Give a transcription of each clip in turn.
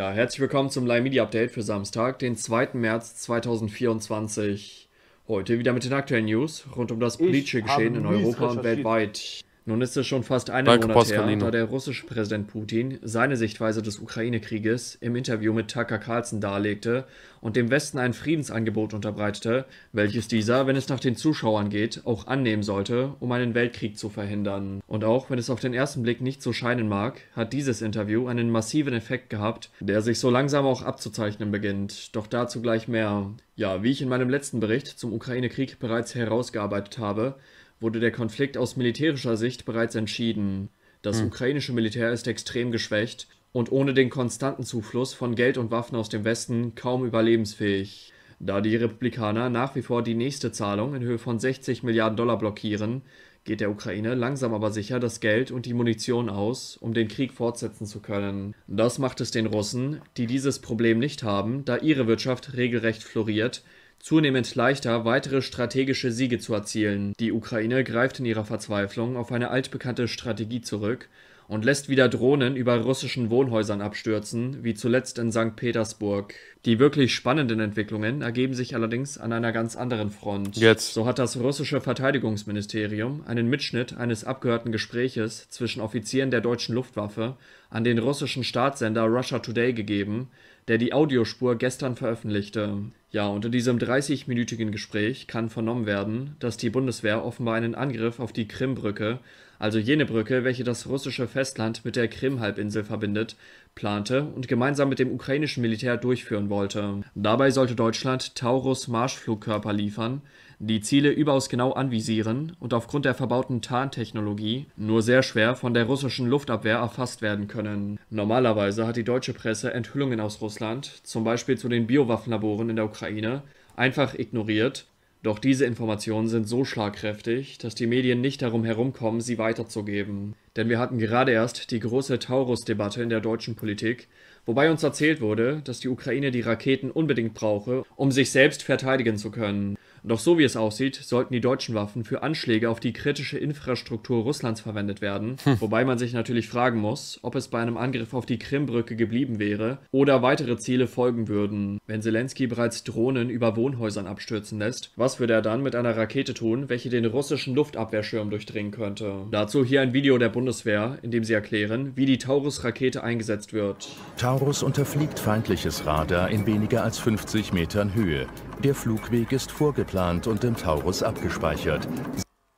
Ja, herzlich willkommen zum Live Media Update für Samstag, den 2. März 2024. Heute wieder mit den aktuellen News rund um das politische Geschehen in Europa und weltweit. Nun ist es schon fast einen Danke, Monat her, da der russische Präsident Putin seine Sichtweise des Ukraine-Krieges im Interview mit Tucker Carlson darlegte und dem Westen ein Friedensangebot unterbreitete, welches dieser, wenn es nach den Zuschauern geht, auch annehmen sollte, um einen Weltkrieg zu verhindern. Und auch wenn es auf den ersten Blick nicht so scheinen mag, hat dieses Interview einen massiven Effekt gehabt, der sich so langsam auch abzuzeichnen beginnt. Doch dazu gleich mehr. Ja, wie ich in meinem letzten Bericht zum Ukraine-Krieg bereits herausgearbeitet habe, wurde der Konflikt aus militärischer Sicht bereits entschieden. Das hm. ukrainische Militär ist extrem geschwächt und ohne den konstanten Zufluss von Geld und Waffen aus dem Westen kaum überlebensfähig. Da die Republikaner nach wie vor die nächste Zahlung in Höhe von 60 Milliarden Dollar blockieren, geht der Ukraine langsam aber sicher das Geld und die Munition aus, um den Krieg fortsetzen zu können. Das macht es den Russen, die dieses Problem nicht haben, da ihre Wirtschaft regelrecht floriert, zunehmend leichter, weitere strategische Siege zu erzielen. Die Ukraine greift in ihrer Verzweiflung auf eine altbekannte Strategie zurück und lässt wieder Drohnen über russischen Wohnhäusern abstürzen, wie zuletzt in St. Petersburg. Die wirklich spannenden Entwicklungen ergeben sich allerdings an einer ganz anderen Front. Jetzt. So hat das russische Verteidigungsministerium einen Mitschnitt eines abgehörten Gespräches zwischen Offizieren der deutschen Luftwaffe an den russischen Staatssender Russia Today gegeben, der die Audiospur gestern veröffentlichte. Ja, und in diesem 30-minütigen Gespräch kann vernommen werden, dass die Bundeswehr offenbar einen Angriff auf die Krimbrücke also jene Brücke, welche das russische Festland mit der Krim-Halbinsel verbindet, plante und gemeinsam mit dem ukrainischen Militär durchführen wollte. Dabei sollte Deutschland Taurus-Marschflugkörper liefern, die Ziele überaus genau anvisieren und aufgrund der verbauten Tarntechnologie nur sehr schwer von der russischen Luftabwehr erfasst werden können. Normalerweise hat die deutsche Presse Enthüllungen aus Russland, zum Beispiel zu den Biowaffenlaboren in der Ukraine, einfach ignoriert doch diese Informationen sind so schlagkräftig, dass die Medien nicht darum herumkommen, sie weiterzugeben. Denn wir hatten gerade erst die große Taurus-Debatte in der deutschen Politik, wobei uns erzählt wurde, dass die Ukraine die Raketen unbedingt brauche, um sich selbst verteidigen zu können. Doch so wie es aussieht, sollten die deutschen Waffen für Anschläge auf die kritische Infrastruktur Russlands verwendet werden, hm. wobei man sich natürlich fragen muss, ob es bei einem Angriff auf die Krimbrücke geblieben wäre oder weitere Ziele folgen würden. Wenn Zelensky bereits Drohnen über Wohnhäusern abstürzen lässt, was würde er dann mit einer Rakete tun, welche den russischen Luftabwehrschirm durchdringen könnte? Dazu hier ein Video der Bundeswehr, in dem sie erklären, wie die Taurus-Rakete eingesetzt wird. Taurus unterfliegt feindliches Radar in weniger als 50 Metern Höhe. Der Flugweg ist vorgeplant und im Taurus abgespeichert.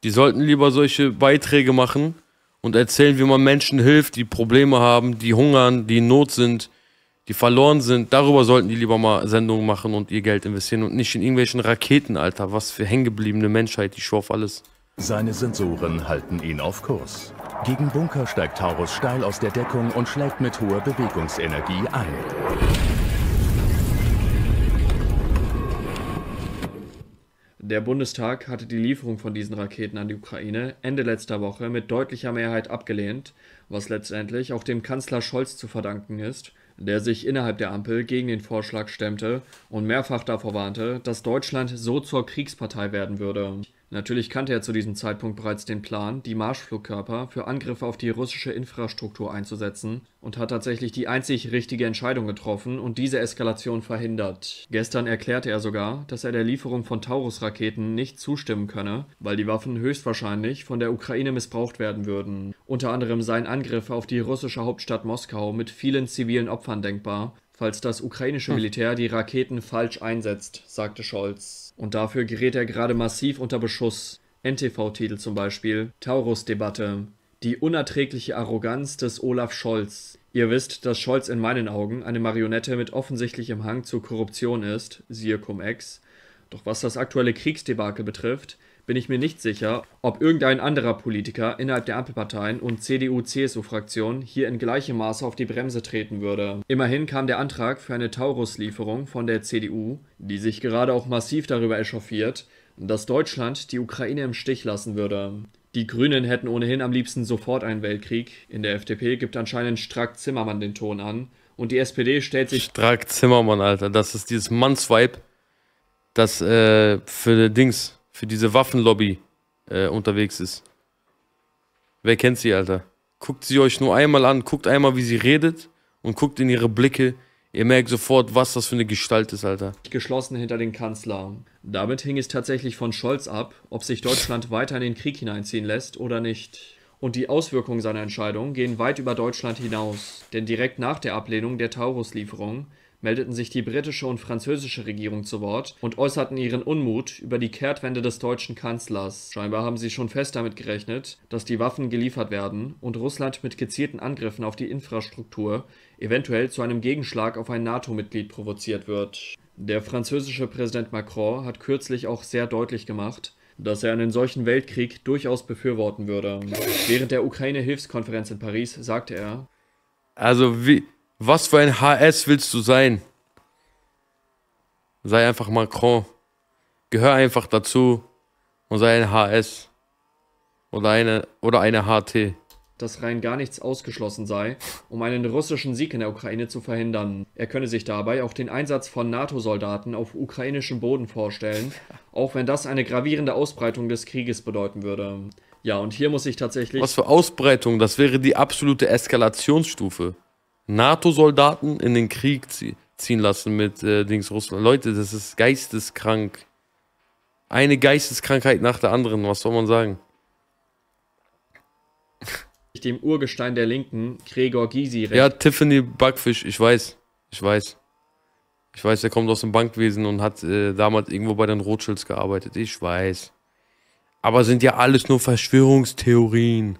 Die sollten lieber solche Beiträge machen und erzählen, wie man Menschen hilft, die Probleme haben, die hungern, die in Not sind, die verloren sind. Darüber sollten die lieber mal Sendungen machen und ihr Geld investieren und nicht in irgendwelchen Raketen, Alter. Was für hängengebliebene Menschheit, die schwor auf alles. Seine Sensoren halten ihn auf Kurs. Gegen Bunker steigt Taurus steil aus der Deckung und schlägt mit hoher Bewegungsenergie ein. Der Bundestag hatte die Lieferung von diesen Raketen an die Ukraine Ende letzter Woche mit deutlicher Mehrheit abgelehnt, was letztendlich auch dem Kanzler Scholz zu verdanken ist, der sich innerhalb der Ampel gegen den Vorschlag stemmte und mehrfach davor warnte, dass Deutschland so zur Kriegspartei werden würde. Natürlich kannte er zu diesem Zeitpunkt bereits den Plan, die Marschflugkörper für Angriffe auf die russische Infrastruktur einzusetzen und hat tatsächlich die einzig richtige Entscheidung getroffen und diese Eskalation verhindert. Gestern erklärte er sogar, dass er der Lieferung von Taurus-Raketen nicht zustimmen könne, weil die Waffen höchstwahrscheinlich von der Ukraine missbraucht werden würden. Unter anderem seien Angriffe auf die russische Hauptstadt Moskau mit vielen zivilen Opfern denkbar, falls das ukrainische hm. Militär die Raketen falsch einsetzt, sagte Scholz. Und dafür gerät er gerade massiv unter Beschuss. NTV-Titel zum Beispiel: Taurus-Debatte. Die unerträgliche Arroganz des Olaf Scholz. Ihr wisst, dass Scholz in meinen Augen eine Marionette mit offensichtlichem Hang zur Korruption ist, siehe Cum-Ex. Doch was das aktuelle Kriegsdebakel betrifft, bin ich mir nicht sicher, ob irgendein anderer Politiker innerhalb der Ampelparteien und CDU-CSU-Fraktion hier in gleichem Maße auf die Bremse treten würde. Immerhin kam der Antrag für eine Taurus-Lieferung von der CDU, die sich gerade auch massiv darüber echauffiert, dass Deutschland die Ukraine im Stich lassen würde. Die Grünen hätten ohnehin am liebsten sofort einen Weltkrieg. In der FDP gibt anscheinend Strack Zimmermann den Ton an. Und die SPD stellt sich. Strack Zimmermann, Alter, das ist dieses Mannsweib, das äh, für Dings, für diese Waffenlobby äh, unterwegs ist. Wer kennt sie, Alter? Guckt sie euch nur einmal an, guckt einmal, wie sie redet und guckt in ihre Blicke. Ihr merkt sofort, was das für eine Gestalt ist, Alter. Geschlossen hinter den Kanzler. Damit hing es tatsächlich von Scholz ab, ob sich Deutschland weiter in den Krieg hineinziehen lässt oder nicht. Und die Auswirkungen seiner Entscheidung gehen weit über Deutschland hinaus. Denn direkt nach der Ablehnung der Taurus-Lieferung meldeten sich die britische und französische Regierung zu Wort und äußerten ihren Unmut über die Kehrtwende des deutschen Kanzlers. Scheinbar haben sie schon fest damit gerechnet, dass die Waffen geliefert werden und Russland mit gezielten Angriffen auf die Infrastruktur eventuell zu einem Gegenschlag auf ein NATO-Mitglied provoziert wird. Der französische Präsident Macron hat kürzlich auch sehr deutlich gemacht, dass er einen solchen Weltkrieg durchaus befürworten würde. Während der Ukraine-Hilfskonferenz in Paris sagte er: Also, wie, was für ein HS willst du sein? Sei einfach Macron. Gehör einfach dazu und sei ein HS. Oder eine, oder eine HT. Dass rein gar nichts ausgeschlossen sei, um einen russischen Sieg in der Ukraine zu verhindern. Er könne sich dabei auch den Einsatz von NATO-Soldaten auf ukrainischem Boden vorstellen, auch wenn das eine gravierende Ausbreitung des Krieges bedeuten würde. Ja, und hier muss ich tatsächlich. Was für Ausbreitung? Das wäre die absolute Eskalationsstufe. NATO-Soldaten in den Krieg ziehen lassen mit äh, Dings Russland. Leute, das ist geisteskrank. Eine Geisteskrankheit nach der anderen, was soll man sagen? Dem Urgestein der Linken, Gregor Gysi. Recht. Ja, Tiffany Backfisch, ich weiß. Ich weiß. Ich weiß, er kommt aus dem Bankwesen und hat äh, damals irgendwo bei den Rothschilds gearbeitet. Ich weiß. Aber sind ja alles nur Verschwörungstheorien.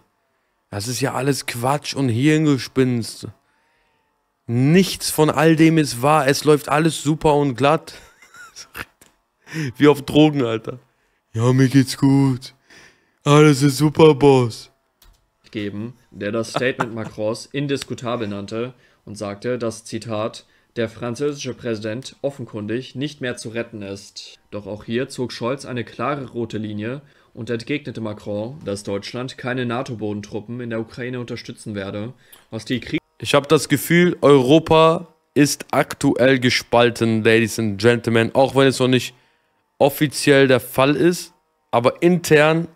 Das ist ja alles Quatsch und Hirngespinst. Nichts von all dem ist wahr. Es läuft alles super und glatt. Wie auf Drogen, Alter. Ja, mir geht's gut. Alles ist super, Boss. Geben, der das Statement Macrons indiskutabel nannte und sagte, dass, Zitat, der französische Präsident offenkundig nicht mehr zu retten ist. Doch auch hier zog Scholz eine klare rote Linie und entgegnete Macron, dass Deutschland keine NATO-Bodentruppen in der Ukraine unterstützen werde, was die Krieg ich habe das Gefühl, Europa ist aktuell gespalten, Ladies and Gentlemen, auch wenn es noch nicht offiziell der Fall ist, aber intern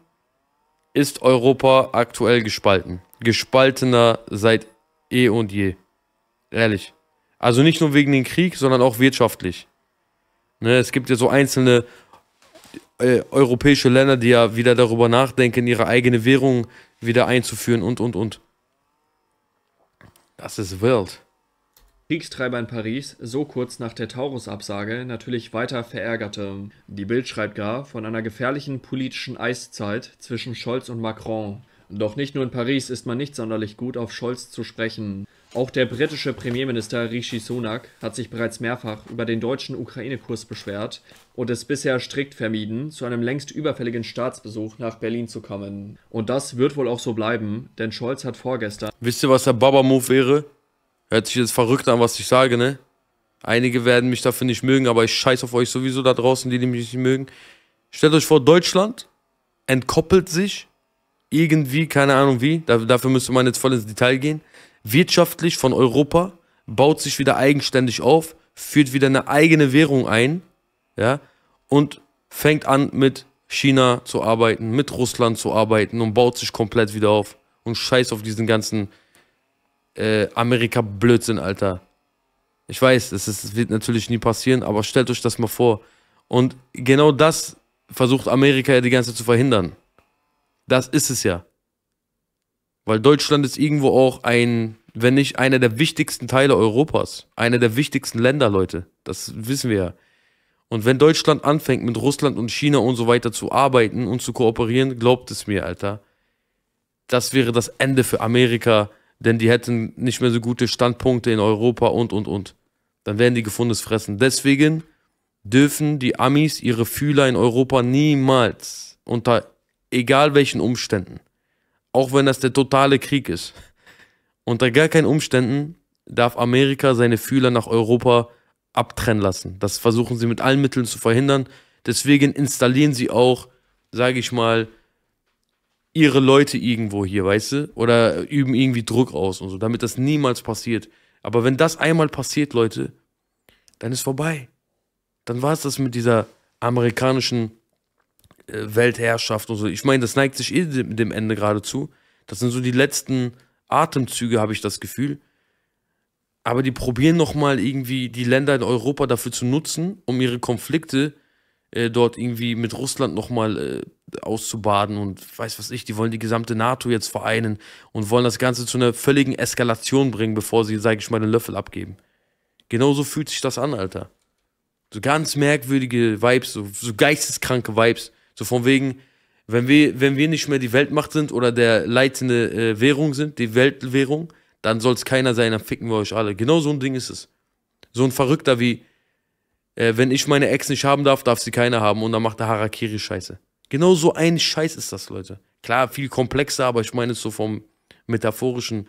ist Europa aktuell gespalten. Gespaltener seit eh und je. Ehrlich. Also nicht nur wegen dem Krieg, sondern auch wirtschaftlich. Ne, es gibt ja so einzelne äh, europäische Länder, die ja wieder darüber nachdenken, ihre eigene Währung wieder einzuführen und, und, und. Das ist wild. Kriegstreiber in Paris, so kurz nach der Taurus-Absage, natürlich weiter verärgerte. Die Bild schreibt gar von einer gefährlichen politischen Eiszeit zwischen Scholz und Macron. Doch nicht nur in Paris ist man nicht sonderlich gut auf Scholz zu sprechen. Auch der britische Premierminister Rishi Sunak hat sich bereits mehrfach über den deutschen Ukraine-Kurs beschwert und es bisher strikt vermieden, zu einem längst überfälligen Staatsbesuch nach Berlin zu kommen. Und das wird wohl auch so bleiben, denn Scholz hat vorgestern... Wisst ihr, was der Baba-Move wäre? Hört sich jetzt verrückt an, was ich sage, ne? Einige werden mich dafür nicht mögen, aber ich scheiß auf euch sowieso da draußen, die, die mich nicht mögen. Stellt euch vor, Deutschland entkoppelt sich irgendwie, keine Ahnung wie, dafür müsste man jetzt voll ins Detail gehen, wirtschaftlich von Europa, baut sich wieder eigenständig auf, führt wieder eine eigene Währung ein, ja, und fängt an mit China zu arbeiten, mit Russland zu arbeiten und baut sich komplett wieder auf und scheiß auf diesen ganzen äh, Amerika-Blödsinn, Alter. Ich weiß, es, es wird natürlich nie passieren, aber stellt euch das mal vor. Und genau das versucht Amerika ja die ganze Zeit zu verhindern. Das ist es ja. Weil Deutschland ist irgendwo auch ein, wenn nicht einer der wichtigsten Teile Europas, einer der wichtigsten Länder, Leute. Das wissen wir ja. Und wenn Deutschland anfängt, mit Russland und China und so weiter zu arbeiten und zu kooperieren, glaubt es mir, Alter, das wäre das Ende für Amerika, denn die hätten nicht mehr so gute Standpunkte in Europa und, und, und. Dann wären die gefundenes fressen. Deswegen dürfen die Amis ihre Fühler in Europa niemals unter egal welchen Umständen, auch wenn das der totale Krieg ist, unter gar keinen Umständen darf Amerika seine Fühler nach Europa abtrennen lassen. Das versuchen sie mit allen Mitteln zu verhindern. Deswegen installieren sie auch, sage ich mal, ihre Leute irgendwo hier, weißt du? Oder üben irgendwie Druck aus und so, damit das niemals passiert. Aber wenn das einmal passiert, Leute, dann ist vorbei. Dann war es das mit dieser amerikanischen äh, Weltherrschaft und so. Ich meine, das neigt sich eh dem Ende geradezu. Das sind so die letzten Atemzüge, habe ich das Gefühl. Aber die probieren nochmal irgendwie die Länder in Europa dafür zu nutzen, um ihre Konflikte äh, dort irgendwie mit Russland nochmal äh, auszubaden und weiß was ich, die wollen die gesamte NATO jetzt vereinen und wollen das Ganze zu einer völligen Eskalation bringen, bevor sie, sage ich mal, den Löffel abgeben. Genauso fühlt sich das an, Alter. So ganz merkwürdige Vibes, so, so geisteskranke Vibes. So von wegen, wenn wir, wenn wir nicht mehr die Weltmacht sind oder der leitende äh, Währung sind, die Weltwährung, dann soll es keiner sein, dann ficken wir euch alle. Genau so ein Ding ist es. So ein Verrückter wie, äh, wenn ich meine Ex nicht haben darf, darf sie keiner haben und dann macht der Harakiri-Scheiße. Genau so ein Scheiß ist das, Leute. Klar, viel komplexer, aber ich meine es so vom metaphorischen,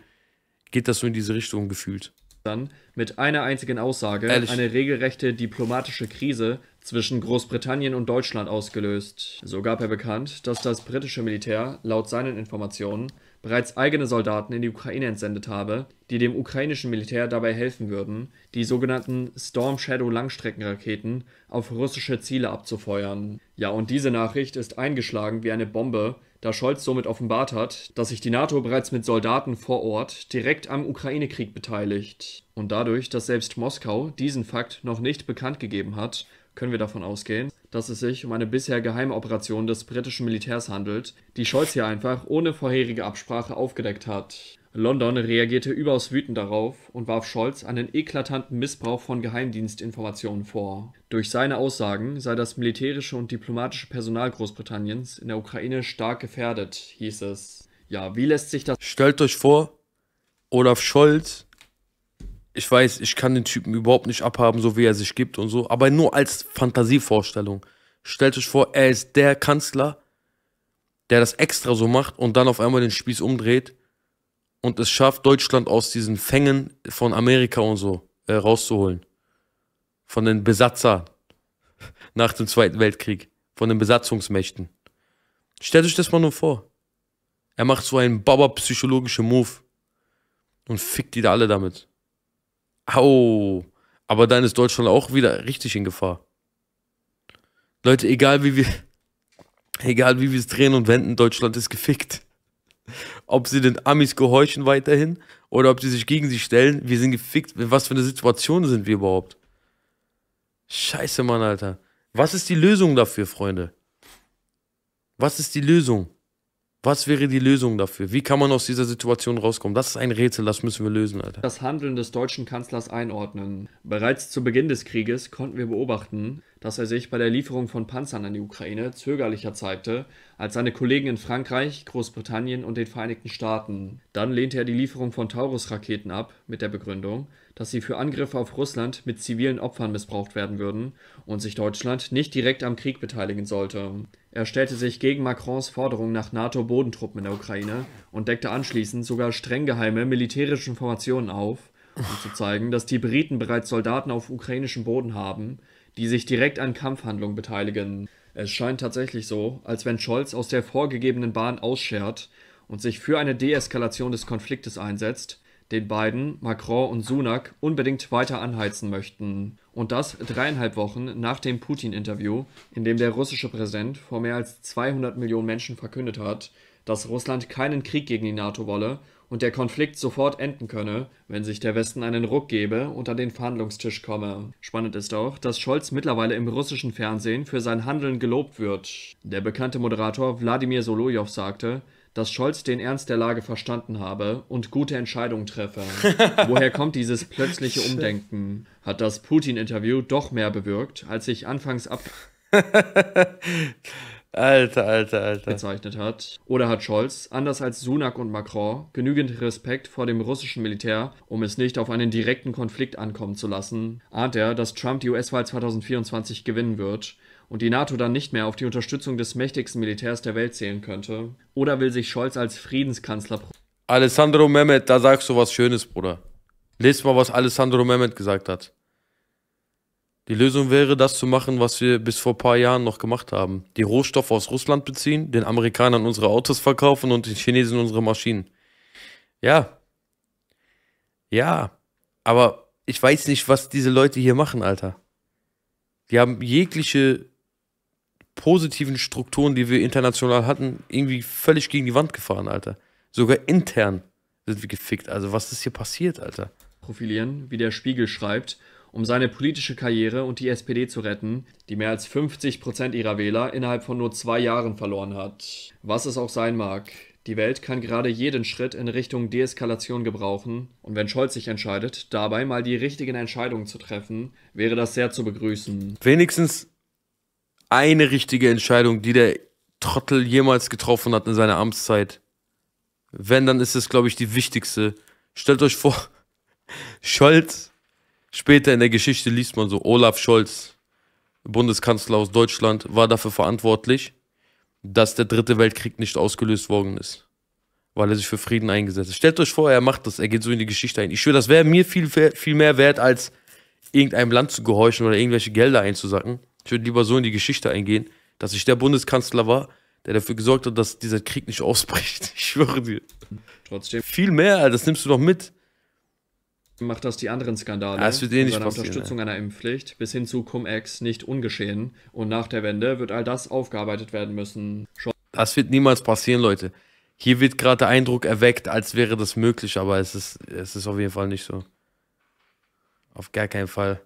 geht das so in diese Richtung gefühlt. Dann mit einer einzigen Aussage Ehrlich? eine regelrechte diplomatische Krise zwischen Großbritannien und Deutschland ausgelöst. So gab er bekannt, dass das britische Militär laut seinen Informationen bereits eigene Soldaten in die Ukraine entsendet habe, die dem ukrainischen Militär dabei helfen würden, die sogenannten Storm Shadow Langstreckenraketen auf russische Ziele abzufeuern. Ja, und diese Nachricht ist eingeschlagen wie eine Bombe, da Scholz somit offenbart hat, dass sich die NATO bereits mit Soldaten vor Ort direkt am Ukraine-Krieg beteiligt. Und dadurch, dass selbst Moskau diesen Fakt noch nicht bekannt gegeben hat, können wir davon ausgehen, dass es sich um eine bisher geheime Operation des britischen Militärs handelt, die Scholz hier einfach ohne vorherige Absprache aufgedeckt hat. London reagierte überaus wütend darauf und warf Scholz einen eklatanten Missbrauch von Geheimdienstinformationen vor. Durch seine Aussagen sei das militärische und diplomatische Personal Großbritanniens in der Ukraine stark gefährdet, hieß es. Ja, wie lässt sich das. Stellt euch vor, Olaf Scholz ich weiß, ich kann den Typen überhaupt nicht abhaben, so wie er sich gibt und so, aber nur als Fantasievorstellung. Stellt euch vor, er ist der Kanzler, der das extra so macht und dann auf einmal den Spieß umdreht und es schafft, Deutschland aus diesen Fängen von Amerika und so äh, rauszuholen. Von den Besatzern nach dem Zweiten Weltkrieg, von den Besatzungsmächten. Stellt euch das mal nur vor. Er macht so einen baba-psychologischen Move und fickt die da alle damit. Au. Aber dann ist Deutschland auch wieder richtig in Gefahr. Leute, egal wie wir, egal wie wir es drehen und wenden, Deutschland ist gefickt. Ob sie den Amis gehorchen weiterhin oder ob sie sich gegen sie stellen, wir sind gefickt. was für eine Situation sind wir überhaupt? Scheiße, Mann, Alter. Was ist die Lösung dafür, Freunde? Was ist die Lösung? Was wäre die Lösung dafür? Wie kann man aus dieser Situation rauskommen? Das ist ein Rätsel, das müssen wir lösen, Alter. Das Handeln des deutschen Kanzlers einordnen. Bereits zu Beginn des Krieges konnten wir beobachten, dass er sich bei der Lieferung von Panzern an die Ukraine zögerlicher zeigte als seine Kollegen in Frankreich, Großbritannien und den Vereinigten Staaten. Dann lehnte er die Lieferung von Taurus-Raketen ab mit der Begründung, dass sie für Angriffe auf Russland mit zivilen Opfern missbraucht werden würden und sich Deutschland nicht direkt am Krieg beteiligen sollte. Er stellte sich gegen Macrons Forderung nach NATO-Bodentruppen in der Ukraine und deckte anschließend sogar streng geheime militärische Informationen auf, um zu zeigen, dass die Briten bereits Soldaten auf ukrainischem Boden haben, die sich direkt an Kampfhandlungen beteiligen. Es scheint tatsächlich so, als wenn Scholz aus der vorgegebenen Bahn ausschert und sich für eine Deeskalation des Konfliktes einsetzt, den Biden, Macron und Sunak unbedingt weiter anheizen möchten. Und das dreieinhalb Wochen nach dem Putin-Interview, in dem der russische Präsident vor mehr als 200 Millionen Menschen verkündet hat, dass Russland keinen Krieg gegen die NATO wolle und der Konflikt sofort enden könne, wenn sich der Westen einen Ruck gebe und an den Verhandlungstisch komme. Spannend ist auch, dass Scholz mittlerweile im russischen Fernsehen für sein Handeln gelobt wird. Der bekannte Moderator Wladimir Solojow sagte, dass Scholz den Ernst der Lage verstanden habe und gute Entscheidungen treffe. Woher kommt dieses plötzliche Umdenken? Hat das Putin-Interview doch mehr bewirkt, als ich anfangs ab... Alter, alter, alter. bezeichnet hat. Oder hat Scholz, anders als Sunak und Macron, genügend Respekt vor dem russischen Militär, um es nicht auf einen direkten Konflikt ankommen zu lassen? Ahnt er, dass Trump die US-Wahl 2024 gewinnen wird und die NATO dann nicht mehr auf die Unterstützung des mächtigsten Militärs der Welt zählen könnte? Oder will sich Scholz als Friedenskanzler. Alessandro Mehmet, da sagst du was Schönes, Bruder. Lest mal, was Alessandro Mehmet gesagt hat. Die Lösung wäre, das zu machen, was wir bis vor ein paar Jahren noch gemacht haben. Die Rohstoffe aus Russland beziehen, den Amerikanern unsere Autos verkaufen und den Chinesen unsere Maschinen. Ja. Ja. Aber ich weiß nicht, was diese Leute hier machen, Alter. Die haben jegliche positiven Strukturen, die wir international hatten, irgendwie völlig gegen die Wand gefahren, Alter. Sogar intern sind wir gefickt. Also was ist hier passiert, Alter? Profilieren, wie der Spiegel schreibt um seine politische Karriere und die SPD zu retten, die mehr als 50 ihrer Wähler innerhalb von nur zwei Jahren verloren hat. Was es auch sein mag, die Welt kann gerade jeden Schritt in Richtung Deeskalation gebrauchen, und wenn Scholz sich entscheidet, dabei mal die richtigen Entscheidungen zu treffen, wäre das sehr zu begrüßen. Wenigstens eine richtige Entscheidung, die der Trottel jemals getroffen hat in seiner Amtszeit. Wenn, dann ist es, glaube ich, die wichtigste. Stellt euch vor, Scholz Später in der Geschichte liest man so, Olaf Scholz, Bundeskanzler aus Deutschland, war dafür verantwortlich, dass der Dritte Weltkrieg nicht ausgelöst worden ist. Weil er sich für Frieden eingesetzt hat. Stellt euch vor, er macht das, er geht so in die Geschichte ein. Ich schwöre, das wäre mir viel, viel mehr wert, als irgendeinem Land zu gehorchen oder irgendwelche Gelder einzusacken. Ich würde lieber so in die Geschichte eingehen, dass ich der Bundeskanzler war, der dafür gesorgt hat, dass dieser Krieg nicht ausbricht. Ich schwöre dir. Trotzdem. Viel mehr, das nimmst du doch mit macht das die anderen Skandale. Das wird eh nicht Unterstützung einer Impfpflicht bis hin zu Cum-Ex nicht ungeschehen. Und nach der Wende wird all das aufgearbeitet werden müssen. Schon das wird niemals passieren, Leute. Hier wird gerade der Eindruck erweckt, als wäre das möglich, aber es ist, es ist auf jeden Fall nicht so. Auf gar keinen Fall.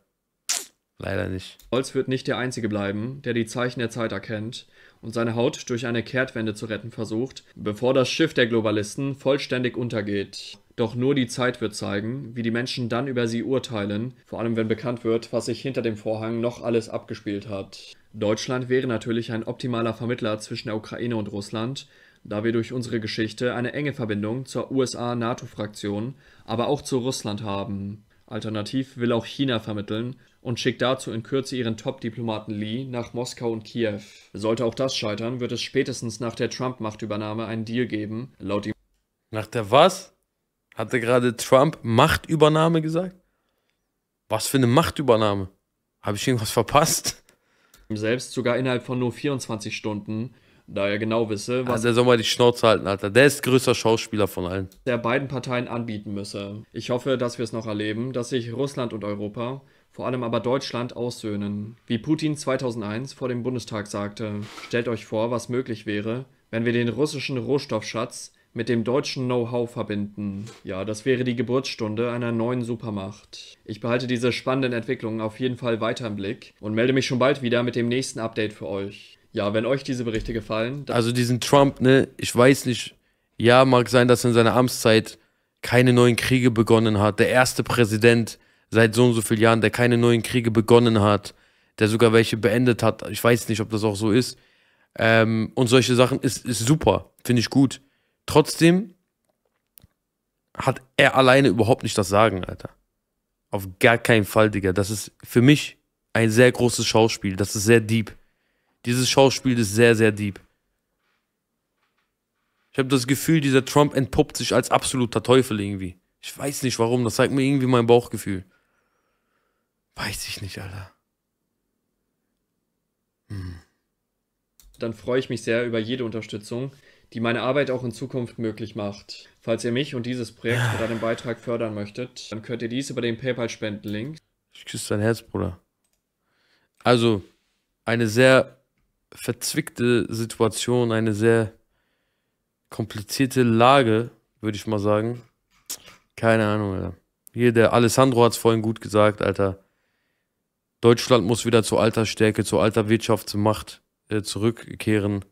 Leider nicht. Holz wird nicht der Einzige bleiben, der die Zeichen der Zeit erkennt und seine Haut durch eine Kehrtwende zu retten versucht, bevor das Schiff der Globalisten vollständig untergeht. Doch nur die Zeit wird zeigen, wie die Menschen dann über sie urteilen, vor allem wenn bekannt wird, was sich hinter dem Vorhang noch alles abgespielt hat. Deutschland wäre natürlich ein optimaler Vermittler zwischen der Ukraine und Russland, da wir durch unsere Geschichte eine enge Verbindung zur USA-NATO-Fraktion, aber auch zu Russland haben. Alternativ will auch China vermitteln und schickt dazu in Kürze ihren Top-Diplomaten Lee nach Moskau und Kiew. Sollte auch das scheitern, wird es spätestens nach der Trump-Machtübernahme einen Deal geben, laut ihm. Nach der was? Hatte gerade Trump Machtübernahme gesagt? Was für eine Machtübernahme? Habe ich irgendwas verpasst? Selbst sogar innerhalb von nur 24 Stunden, da er genau wisse, was. Also er soll mal die Schnauze halten, Alter. Der ist größter Schauspieler von allen. Der beiden Parteien anbieten müsse. Ich hoffe, dass wir es noch erleben, dass sich Russland und Europa, vor allem aber Deutschland, aussöhnen. Wie Putin 2001 vor dem Bundestag sagte: Stellt euch vor, was möglich wäre, wenn wir den russischen Rohstoffschatz mit dem deutschen Know-how verbinden. Ja, das wäre die Geburtsstunde einer neuen Supermacht. Ich behalte diese spannenden Entwicklungen auf jeden Fall weiter im Blick und melde mich schon bald wieder mit dem nächsten Update für euch. Ja, wenn euch diese Berichte gefallen. Also diesen Trump, ne, ich weiß nicht. Ja, mag sein, dass in seiner Amtszeit keine neuen Kriege begonnen hat. Der erste Präsident seit so und so vielen Jahren, der keine neuen Kriege begonnen hat, der sogar welche beendet hat. Ich weiß nicht, ob das auch so ist. Ähm, und solche Sachen ist, ist super, finde ich gut. Trotzdem hat er alleine überhaupt nicht das Sagen, Alter. Auf gar keinen Fall, Digga. Das ist für mich ein sehr großes Schauspiel. Das ist sehr deep. Dieses Schauspiel ist sehr, sehr deep. Ich habe das Gefühl, dieser Trump entpuppt sich als absoluter Teufel irgendwie. Ich weiß nicht warum, das zeigt mir irgendwie mein Bauchgefühl. Weiß ich nicht, Alter. Hm. Dann freue ich mich sehr über jede Unterstützung die meine Arbeit auch in Zukunft möglich macht. Falls ihr mich und dieses Projekt mit einem Beitrag fördern möchtet, dann könnt ihr dies über den paypal spenden link Ich küsse dein Herz, Bruder. Also, eine sehr verzwickte Situation, eine sehr komplizierte Lage, würde ich mal sagen. Keine Ahnung, Alter. Hier, der Alessandro hat es vorhin gut gesagt, Alter. Deutschland muss wieder zur alter Stärke, zur alter Wirtschaftsmacht äh, zurückkehren.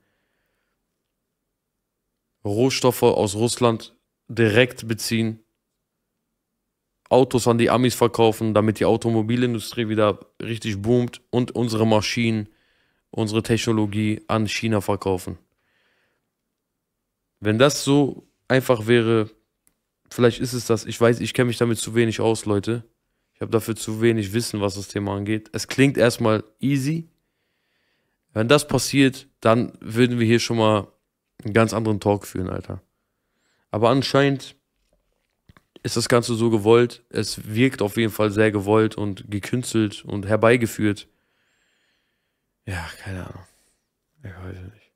Rohstoffe aus Russland direkt beziehen, Autos an die Amis verkaufen, damit die Automobilindustrie wieder richtig boomt und unsere Maschinen, unsere Technologie an China verkaufen. Wenn das so einfach wäre, vielleicht ist es das, ich weiß, ich kenne mich damit zu wenig aus, Leute. Ich habe dafür zu wenig Wissen, was das Thema angeht. Es klingt erstmal easy. Wenn das passiert, dann würden wir hier schon mal einen ganz anderen Talk führen, Alter. Aber anscheinend ist das Ganze so gewollt. Es wirkt auf jeden Fall sehr gewollt und gekünstelt und herbeigeführt. Ja, keine Ahnung. Ich weiß es nicht.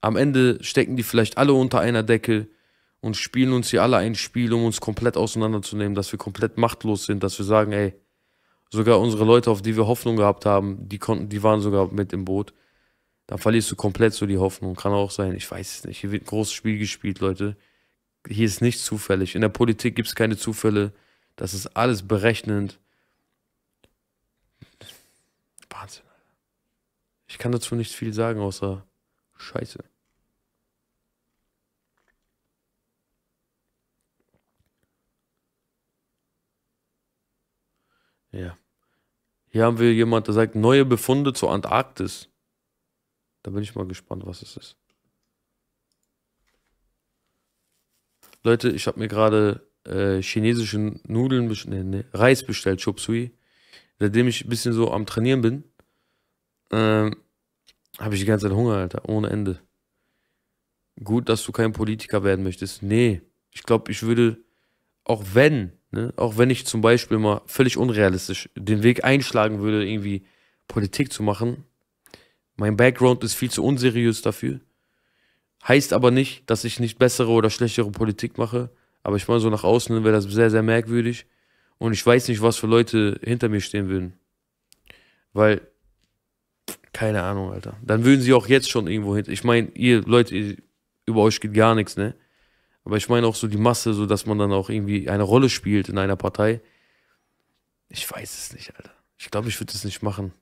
Am Ende stecken die vielleicht alle unter einer Decke und spielen uns hier alle ein Spiel, um uns komplett auseinanderzunehmen, dass wir komplett machtlos sind, dass wir sagen, ey, sogar unsere Leute, auf die wir Hoffnung gehabt haben, die konnten, die waren sogar mit im Boot da verlierst du komplett so die Hoffnung. Kann auch sein, ich weiß es nicht. Hier wird ein großes Spiel gespielt, Leute. Hier ist nichts zufällig. In der Politik gibt es keine Zufälle. Das ist alles berechnend. Wahnsinn. Alter. Ich kann dazu nicht viel sagen, außer Scheiße. Ja. Hier haben wir jemanden, der sagt, neue Befunde zur Antarktis. Da bin ich mal gespannt, was es ist. Leute, ich habe mir gerade äh, chinesische Nudeln, nee, nee, Reis bestellt, Chop Sui. Seitdem ich ein bisschen so am Trainieren bin, ähm, habe ich die ganze Zeit Hunger, Alter, ohne Ende. Gut, dass du kein Politiker werden möchtest. Nee, ich glaube, ich würde, auch wenn, ne, auch wenn ich zum Beispiel mal völlig unrealistisch den Weg einschlagen würde, irgendwie Politik zu machen, mein Background ist viel zu unseriös dafür. Heißt aber nicht, dass ich nicht bessere oder schlechtere Politik mache. Aber ich meine, so nach außen wäre das sehr, sehr merkwürdig. Und ich weiß nicht, was für Leute hinter mir stehen würden. Weil, keine Ahnung, Alter. Dann würden sie auch jetzt schon irgendwo hinter. Ich meine, ihr Leute, ihr, über euch geht gar nichts, ne? Aber ich meine auch so die Masse, so dass man dann auch irgendwie eine Rolle spielt in einer Partei. Ich weiß es nicht, Alter. Ich glaube, ich würde es nicht machen.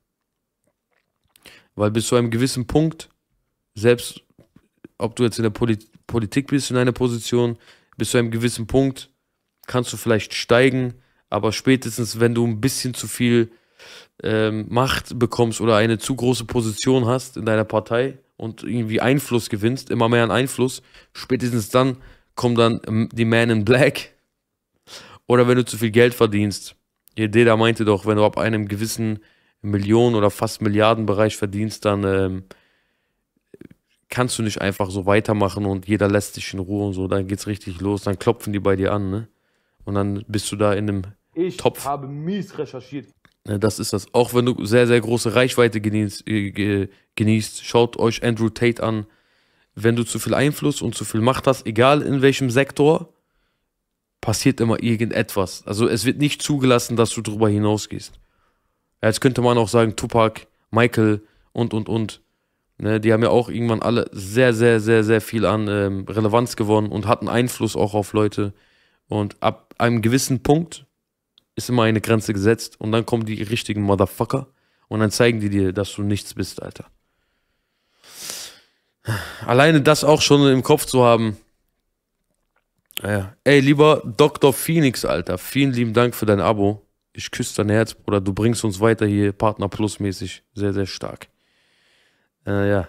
Weil bis zu einem gewissen Punkt, selbst ob du jetzt in der Polit Politik bist, in einer Position, bis zu einem gewissen Punkt kannst du vielleicht steigen, aber spätestens, wenn du ein bisschen zu viel ähm, Macht bekommst oder eine zu große Position hast in deiner Partei und irgendwie Einfluss gewinnst, immer mehr an Einfluss, spätestens dann kommen dann ähm, die Man in Black. Oder wenn du zu viel Geld verdienst. Jededa meinte doch, wenn du ab einem gewissen Millionen- oder fast Milliardenbereich verdienst, dann ähm, kannst du nicht einfach so weitermachen und jeder lässt dich in Ruhe und so. Dann geht's richtig los, dann klopfen die bei dir an, ne? Und dann bist du da in einem ich Topf. Ich habe mies recherchiert. Ne, das ist das. Auch wenn du sehr, sehr große Reichweite genießt, äh, genießt, schaut euch Andrew Tate an. Wenn du zu viel Einfluss und zu viel Macht hast, egal in welchem Sektor, passiert immer irgendetwas. Also es wird nicht zugelassen, dass du darüber hinausgehst. Jetzt könnte man auch sagen, Tupac, Michael und, und, und. Ne, die haben ja auch irgendwann alle sehr, sehr, sehr, sehr viel an ähm, Relevanz gewonnen und hatten Einfluss auch auf Leute. Und ab einem gewissen Punkt ist immer eine Grenze gesetzt und dann kommen die richtigen Motherfucker und dann zeigen die dir, dass du nichts bist, Alter. Alleine das auch schon im Kopf zu haben. Ja. Ey, lieber Dr. Phoenix, Alter, vielen lieben Dank für dein Abo ich küsse dein Herz, Bruder, du bringst uns weiter hier, Partner Plus mäßig, sehr, sehr stark. Äh, ja.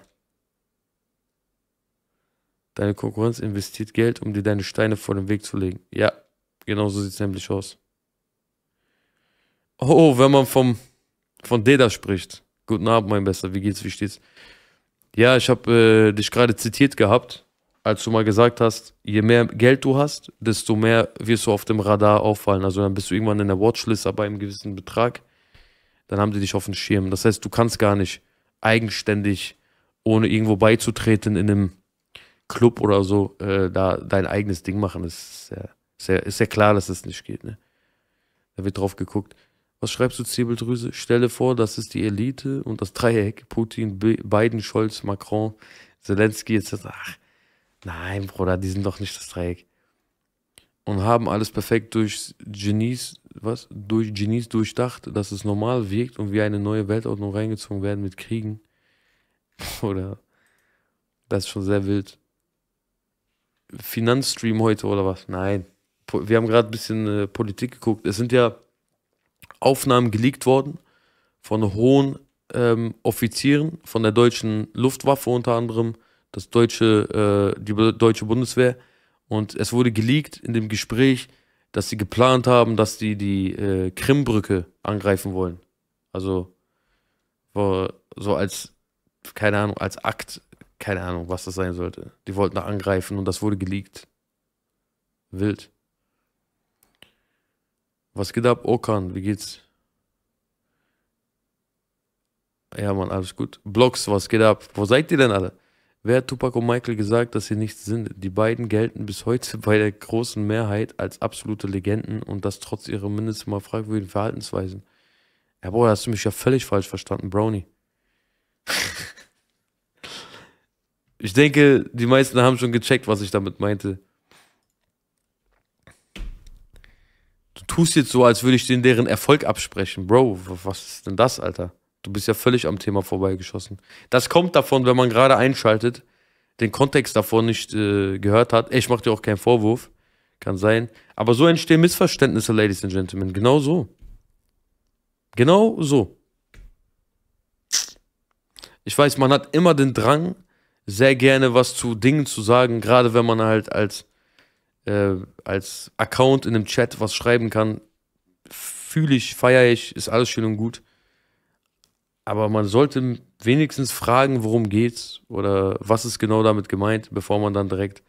Deine Konkurrenz investiert Geld, um dir deine Steine vor den Weg zu legen. Ja, genau so sieht es nämlich aus. Oh, wenn man vom, von Deda spricht. Guten Abend, mein Bester, wie geht's, wie steht's? Ja, ich habe äh, dich gerade zitiert gehabt als du mal gesagt hast, je mehr Geld du hast, desto mehr wirst du auf dem Radar auffallen. Also dann bist du irgendwann in der Watchlist, aber einem gewissen Betrag, dann haben die dich auf dem Schirm. Das heißt, du kannst gar nicht eigenständig, ohne irgendwo beizutreten in einem Club oder so, äh, da dein eigenes Ding machen. Das ist sehr, sehr, ist sehr klar, dass das nicht geht. Ne? Da wird drauf geguckt. Was schreibst du, Zirbeldrüse? Stelle vor, das ist die Elite und das Dreieck. Putin, Biden, Scholz, Macron, Zelensky etc. Ach, Nein, Bruder, die sind doch nicht das Dreieck. Und haben alles perfekt durch Genies, was? Durch Genies durchdacht, dass es normal wirkt und wir eine neue Weltordnung reingezogen werden mit Kriegen. Oder das ist schon sehr wild. Finanzstream heute oder was? Nein. Wir haben gerade ein bisschen äh, Politik geguckt. Es sind ja Aufnahmen geleakt worden von hohen ähm, Offizieren, von der deutschen Luftwaffe unter anderem, das deutsche, äh, die deutsche Bundeswehr. Und es wurde geleakt in dem Gespräch, dass sie geplant haben, dass die die äh, Krimbrücke angreifen wollen. Also so als, keine Ahnung, als Akt, keine Ahnung, was das sein sollte. Die wollten da angreifen und das wurde geleakt. Wild. Was geht ab, Okan? Wie geht's? Ja, Mann, alles gut. Blocks, was geht ab? Wo seid ihr denn alle? Wer hat Tupac und Michael gesagt, dass sie nichts sind? Die beiden gelten bis heute bei der großen Mehrheit als absolute Legenden und das trotz ihrer mindestens mal fragwürdigen Verhaltensweisen. Ja, boah, hast du mich ja völlig falsch verstanden, Brownie. ich denke, die meisten haben schon gecheckt, was ich damit meinte. Du tust jetzt so, als würde ich denen deren Erfolg absprechen. Bro, was ist denn das, Alter? Du bist ja völlig am Thema vorbeigeschossen. Das kommt davon, wenn man gerade einschaltet, den Kontext davon nicht äh, gehört hat. Ich mache dir auch keinen Vorwurf. Kann sein. Aber so entstehen Missverständnisse, Ladies and Gentlemen. Genau so. Genau so. Ich weiß, man hat immer den Drang, sehr gerne was zu Dingen zu sagen, gerade wenn man halt als, äh, als Account in einem Chat was schreiben kann. Fühle ich, feiere ich, ist alles schön und gut aber man sollte wenigstens fragen, worum geht's oder was ist genau damit gemeint, bevor man dann direkt